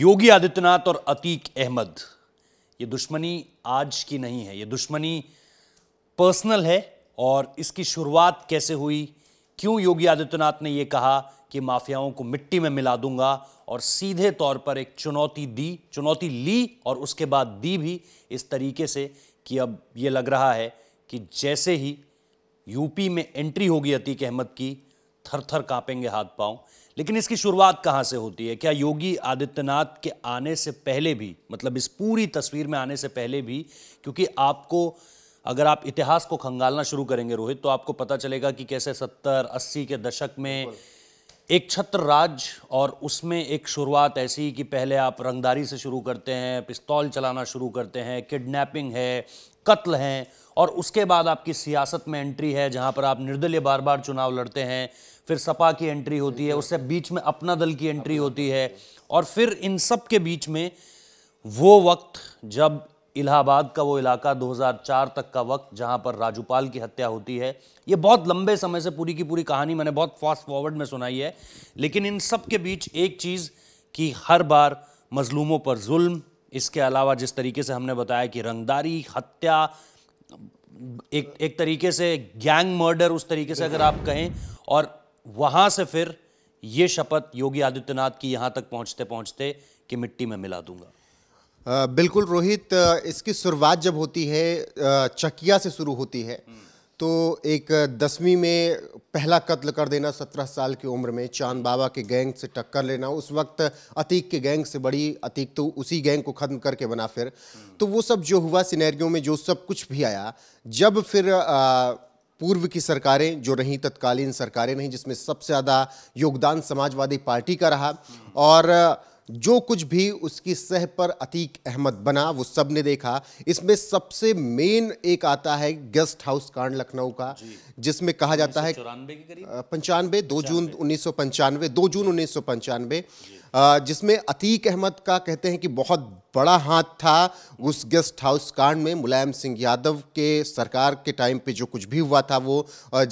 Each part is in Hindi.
योगी आदित्यनाथ और अतीक अहमद ये दुश्मनी आज की नहीं है ये दुश्मनी पर्सनल है और इसकी शुरुआत कैसे हुई क्यों योगी आदित्यनाथ ने ये कहा कि माफियाओं को मिट्टी में मिला दूंगा और सीधे तौर पर एक चुनौती दी चुनौती ली और उसके बाद दी भी इस तरीके से कि अब ये लग रहा है कि जैसे ही यूपी में एंट्री होगी अतीक अहमद की थर थर काँपेंगे हाथ पाँव लेकिन इसकी शुरुआत कहां से होती है क्या योगी आदित्यनाथ के आने से पहले भी मतलब इस पूरी तस्वीर में आने से पहले भी क्योंकि आपको अगर आप इतिहास को खंगालना शुरू करेंगे रोहित तो आपको पता चलेगा कि कैसे सत्तर अस्सी के दशक में एक छत्र राज और उसमें एक शुरुआत ऐसी कि पहले आप रंगदारी से शुरू करते हैं पिस्तौल चलाना शुरू करते हैं किडनैपिंग है कत्ल हैं और उसके बाद आपकी सियासत में एंट्री है जहां पर आप निर्दलीय बार बार चुनाव लड़ते हैं फिर सपा की एंट्री होती है उससे बीच में अपना दल की एंट्री होती है और फिर इन सब के बीच में वो वक्त जब इलाहाबाद का वो इलाका 2004 तक का वक्त जहां पर राजूपाल की हत्या होती है ये बहुत लंबे समय से पूरी की पूरी कहानी मैंने बहुत फास्ट फॉरवर्ड में सुनाई है लेकिन इन सब के बीच एक चीज़ कि हर बार मजलूमों पर जुल्म इसके अलावा जिस तरीके से हमने बताया कि रंगदारी हत्या एक एक तरीके से गैंग मर्डर उस तरीके से अगर आप कहें और वहां से फिर ये शपथ योगी आदित्यनाथ की यहां तक पहुंचते पहुंचते कि मिट्टी में मिला दूंगा आ, बिल्कुल रोहित इसकी शुरुआत जब होती है चकिया से शुरू होती है हम्म। तो एक दसवीं में पहला कत्ल कर देना सत्रह साल की उम्र में चांद बाबा के गैंग से टक्कर लेना उस वक्त अतीक के गैंग से बड़ी अतीक तो उसी गैंग को ख़त्म करके बना फिर हम्म। तो वो सब जो हुआ सिनेरियो में जो सब कुछ भी आया जब फिर आ, पूर्व की सरकारें जो रहीं तत्कालीन सरकारें रहीं जिसमें सबसे ज़्यादा योगदान समाजवादी पार्टी का रहा और जो कुछ भी उसकी सह पर अतीक अहमद बना वो सब ने देखा इसमें सबसे मेन एक आता है गेस्ट हाउस कांड लखनऊ का जिसमें कहा जाता है पंचानवे दो जून उन्नीस सौ पंचानवे दो जून उन्नीस सौ पंचानवे जिसमें अतीक अहमद का कहते हैं कि बहुत बड़ा हाथ था उस गेस्ट हाउस कांड में मुलायम सिंह यादव के सरकार के टाइम पे जो कुछ भी हुआ था वो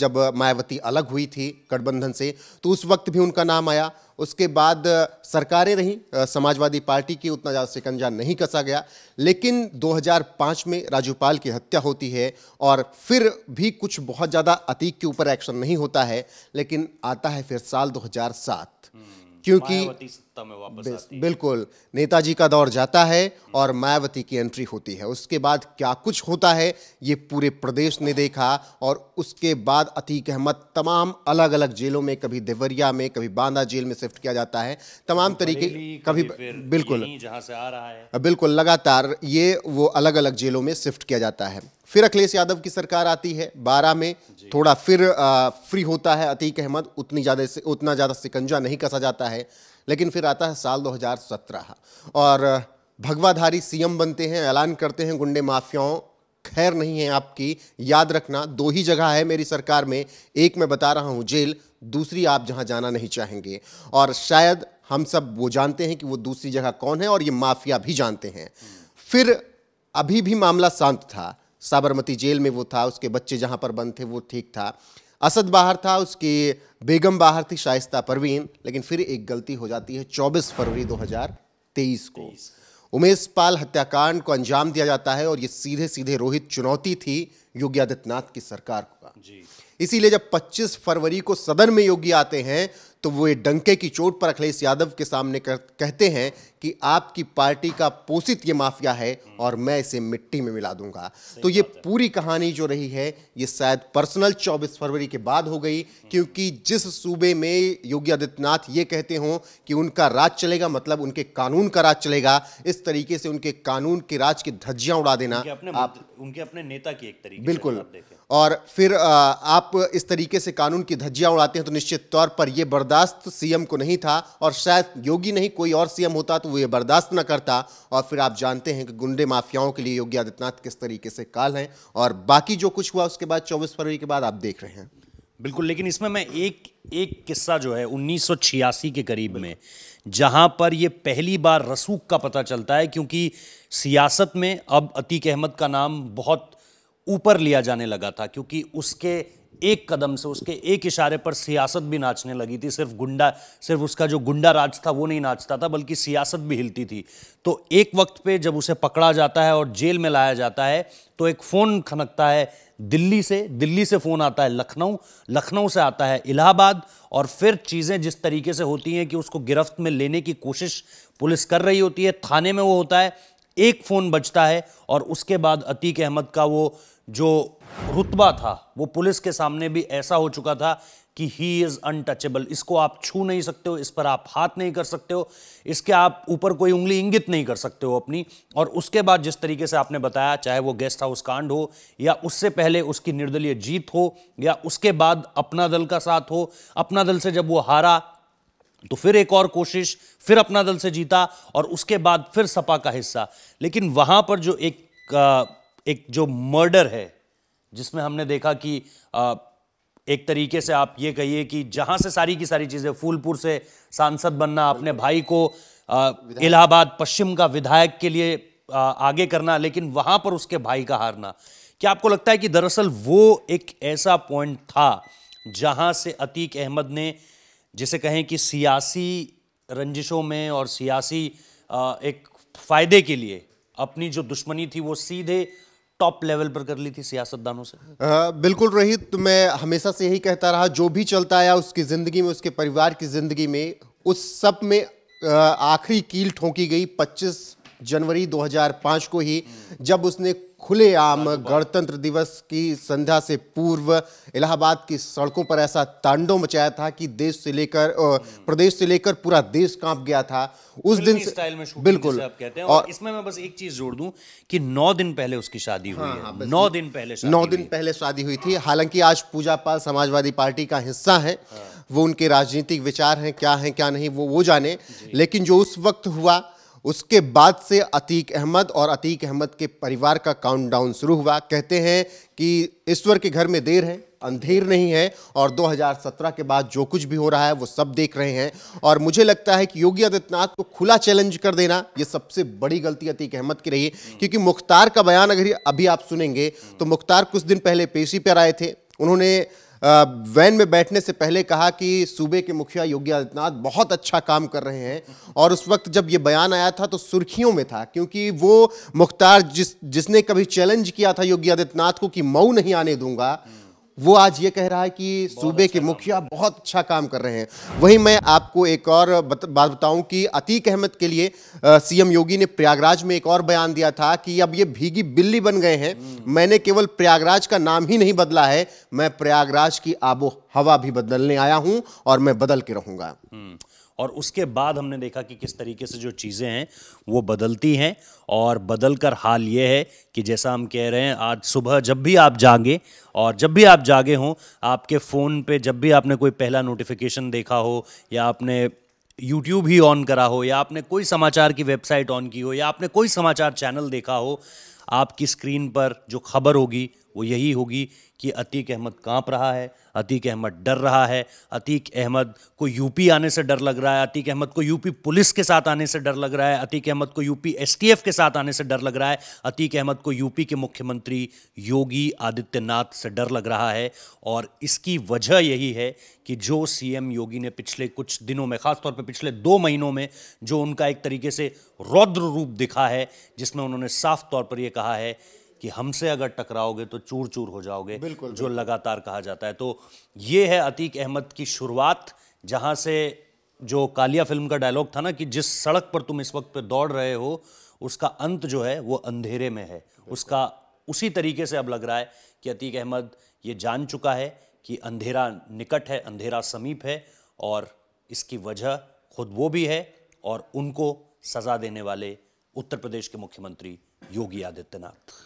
जब मायावती अलग हुई थी गठबंधन से तो उस वक्त भी उनका नाम आया उसके बाद सरकारें रहीं समाजवादी पार्टी की उतना ज़्यादा शिकंजा नहीं कसा गया लेकिन 2005 में राजूपाल की हत्या होती है और फिर भी कुछ बहुत ज़्यादा अतीक के ऊपर एक्शन नहीं होता है लेकिन आता है फिर साल दो हम्म, क्योंकि सत्ता में वापस आती है बिल्कुल नेताजी का दौर जाता है और मायावती की एंट्री होती है उसके बाद क्या कुछ होता है ये पूरे प्रदेश ने देखा और उसके बाद अतीक अहमद तमाम अलग अलग जेलों में कभी देवरिया में कभी बांदा जेल में शिफ्ट किया जाता है तमाम तरीके कभी बिल्कुल जहाँ से आ रहा है बिल्कुल लगातार ये वो अलग अलग जेलों में शिफ्ट किया जाता है फिर अखिलेश यादव की सरकार आती है बारह में थोड़ा फिर आ, फ्री होता है अतीक अहमद उतनी ज़्यादा से उतना ज़्यादा सिकंजा नहीं कसा जाता है लेकिन फिर आता है साल 2017 और भगवाधारी सीएम बनते हैं ऐलान करते हैं गुंडे माफियाओं खैर नहीं है आपकी याद रखना दो ही जगह है मेरी सरकार में एक मैं बता रहा हूं जेल दूसरी आप जहां जाना नहीं चाहेंगे और शायद हम सब वो जानते हैं कि वो दूसरी जगह कौन है और ये माफिया भी जानते हैं फिर अभी भी मामला शांत था साबरमती जेल में वो था उसके बच्चे जहां पर बंद थे वो ठीक था असद बाहर था उसकी बेगम बाहर थी शाइस्ता परवीन लेकिन फिर एक गलती हो जाती है 24 फरवरी 2023 को उमेश पाल हत्याकांड को अंजाम दिया जाता है और ये सीधे सीधे रोहित चुनौती थी योगी आदित्यनाथ की सरकार का इसीलिए जब 25 फरवरी को सदन में योगी आते हैं तो वे डंके की चोट पर अखिलेश यादव के सामने कर, कहते हैं कि आपकी पार्टी का पोषित ये माफिया है और मैं इसे मिट्टी में मिला दूंगा तो ये पूरी कहानी जो रही है ये शायद पर्सनल 24 फरवरी के बाद हो गई हम्म। क्योंकि जिस सूबे में योगी आदित्यनाथ ये कहते हों कि उनका राज चलेगा मतलब उनके कानून का राज चलेगा इस तरीके से उनके कानून के राज की धज्जियां उड़ा देना उनके अपने, आप, उनके अपने नेता की एक तरीके बिल्कुल और फिर आप इस तरीके से कानून की धज्जियां उड़ाते हैं तो निश्चित तौर पर यह बर्दाश्त सीएम को नहीं था और शायद योगी नहीं कोई और सीएम होता तो वो ये बर्दाश्त ना करता और फिर आप जानते हैं कि गुंडे माफियाओं के लिए योगी आदित्यनाथ किस तरीके से काल हैं और बाकी जो कुछ हुआ उसके बाद चौबीस फरवरी के बाद आप देख रहे हैं बिल्कुल लेकिन इसमें मैं एक एक किस्सा जो है उन्नीस के करीब में जहां पर यह पहली बार रसूख का पता चलता है क्योंकि सियासत में अब अतीक अहमद का नाम बहुत ऊपर लिया जाने लगा था क्योंकि उसके एक कदम से उसके एक इशारे पर सियासत भी नाचने लगी थी सिर्फ गुंडा सिर्फ उसका जो गुंडा राज था वो नहीं नाचता था बल्कि सियासत भी हिलती थी तो एक वक्त पे जब उसे पकड़ा जाता है और जेल में लाया जाता है तो एक फ़ोन खनकता है दिल्ली से दिल्ली से फ़ोन आता है लखनऊ लखनऊ से आता है इलाहाबाद और फिर चीज़ें जिस तरीके से होती हैं कि उसको गिरफ्त में लेने की कोशिश पुलिस कर रही होती है थाने में वो होता है एक फ़ोन बचता है और उसके बाद अतीक अहमद का वो जो रुतबा था वो पुलिस के सामने भी ऐसा हो चुका था कि ही इज़ अनटचेबल इसको आप छू नहीं सकते हो इस पर आप हाथ नहीं कर सकते हो इसके आप ऊपर कोई उंगली इंगित नहीं कर सकते हो अपनी और उसके बाद जिस तरीके से आपने बताया चाहे वो गेस्ट हाउस कांड हो या उससे पहले उसकी निर्दलीय जीत हो या उसके बाद अपना दल का साथ हो अपना दल से जब वो हारा तो फिर एक और कोशिश फिर अपना दल से जीता और उसके बाद फिर सपा का हिस्सा लेकिन वहां पर जो एक आ, एक जो मर्डर है जिसमें हमने देखा कि आ, एक तरीके से आप ये कहिए कि जहां से सारी की सारी चीज़ें फूलपुर से सांसद बनना अपने भाई को इलाहाबाद पश्चिम का विधायक के लिए आ, आगे करना लेकिन वहां पर उसके भाई का हारना क्या आपको लगता है कि दरअसल वो एक ऐसा पॉइंट था जहां से अतीक अहमद ने जिसे कहें कि सियासी रंजिशों में और सियासी एक फ़ायदे के लिए अपनी जो दुश्मनी थी वो सीधे टॉप लेवल पर कर ली थी सियासतदानों से आ, बिल्कुल रोहित तो मैं हमेशा से यही कहता रहा जो भी चलता आया उसकी ज़िंदगी में उसके परिवार की ज़िंदगी में उस सब में आखिरी कील ठोंकी गई 25 जनवरी 2005 को ही जब उसने खुलेआम तो गणतंत्र दिवस की संध्या से पूर्व इलाहाबाद की सड़कों पर ऐसा तांडव मचाया था कि देश से लेकर हम्म। प्रदेश से लेकर पूरा देश कांप गया था उस दिन स्टाइल में बिल्कुल आप कहते हैं और, और इसमें मैं बस एक चीज जोड़ दूं कि नौ दिन पहले उसकी शादी हुई हाँ, है हाँ, नौ दिन पहले नौ दिन पहले शादी हुई थी हालांकि आज पूजा पाल समाजवादी पार्टी का हिस्सा है हाँ। वो उनके राजनीतिक विचार हैं क्या हैं क्या नहीं वो वो जाने लेकिन जो उस वक्त हुआ उसके बाद से अतीक अहमद और अतीक अहमद के परिवार का काउंटडाउन शुरू हुआ कहते हैं कि ईश्वर के घर में देर है अंधेर नहीं है और 2017 के बाद जो कुछ भी हो रहा है वो सब देख रहे हैं और मुझे लगता है कि योगी आदित्यनाथ को खुला चैलेंज कर देना ये सबसे बड़ी गलती अतीक अहमद की रही क्योंकि मुख्तार का बयान अगर अभी आप सुनेंगे तो मुख्तार कुछ दिन पहले पेशी पर आए थे उन्होंने वैन में बैठने से पहले कहा कि सूबे के मुखिया योगी आदित्यनाथ बहुत अच्छा काम कर रहे हैं और उस वक्त जब ये बयान आया था तो सुर्खियों में था क्योंकि वो मुख्तार जिस जिसने कभी चैलेंज किया था योगी आदित्यनाथ को कि मऊ नहीं आने दूंगा वो आज ये कह रहा है कि सूबे अच्छा के मुखिया बहुत अच्छा काम कर रहे हैं वहीं मैं आपको एक और बत, बात बताऊं कि अतीक अहमद के लिए सीएम योगी ने प्रयागराज में एक और बयान दिया था कि अब ये भीगी बिल्ली बन गए हैं हम्म। मैंने केवल प्रयागराज का नाम ही नहीं बदला है मैं प्रयागराज की आबो हवा भी बदलने आया हूं और मैं बदल के रहूंगा हम्म। और उसके बाद हमने देखा कि किस तरीके से जो चीज़ें हैं वो बदलती हैं और बदल कर हाल ये है कि जैसा हम कह रहे हैं आज सुबह जब भी आप जागे और जब भी आप जागे हों आपके फ़ोन पे जब भी आपने कोई पहला नोटिफिकेशन देखा हो या आपने यूट्यूब ही ऑन करा हो या आपने कोई समाचार की वेबसाइट ऑन की हो या आपने कोई समाचार चैनल देखा हो आपकी स्क्रीन पर जो खबर होगी वो यही होगी कि अतीक अहमद कांप रहा है अतीक अहमद डर रहा है अतीक अहमद को यूपी आने से डर लग रहा है अतीक अहमद को यूपी पुलिस के साथ आने से डर लग रहा है अतीक अहमद को यूपी एसटीएफ के साथ आने से डर लग रहा है अतीक अहमद को यूपी के मुख्यमंत्री योगी आदित्यनाथ से डर लग रहा है और इसकी वजह यही है कि जो सीएम योगी ने पिछले कुछ दिनों में खासतौर पर पिछले दो महीनों में जो उनका एक तरीके से रौद्र रूप दिखा है जिसमें उन्होंने साफ तौर पर यह कहा है कि हमसे अगर टकराओगे तो चूर चूर हो जाओगे बिल्कुल जो बिल्कुल। लगातार कहा जाता है तो ये है अतीक अहमद की शुरुआत जहां से जो कालिया फिल्म का डायलॉग था ना कि जिस सड़क पर तुम इस वक्त पे दौड़ रहे हो उसका अंत जो है वो अंधेरे में है उसका उसी तरीके से अब लग रहा है कि अतीक अहमद ये जान चुका है कि अंधेरा निकट है अंधेरा समीप है और इसकी वजह खुद वो भी है और उनको सज़ा देने वाले उत्तर प्रदेश के मुख्यमंत्री योगी आदित्यनाथ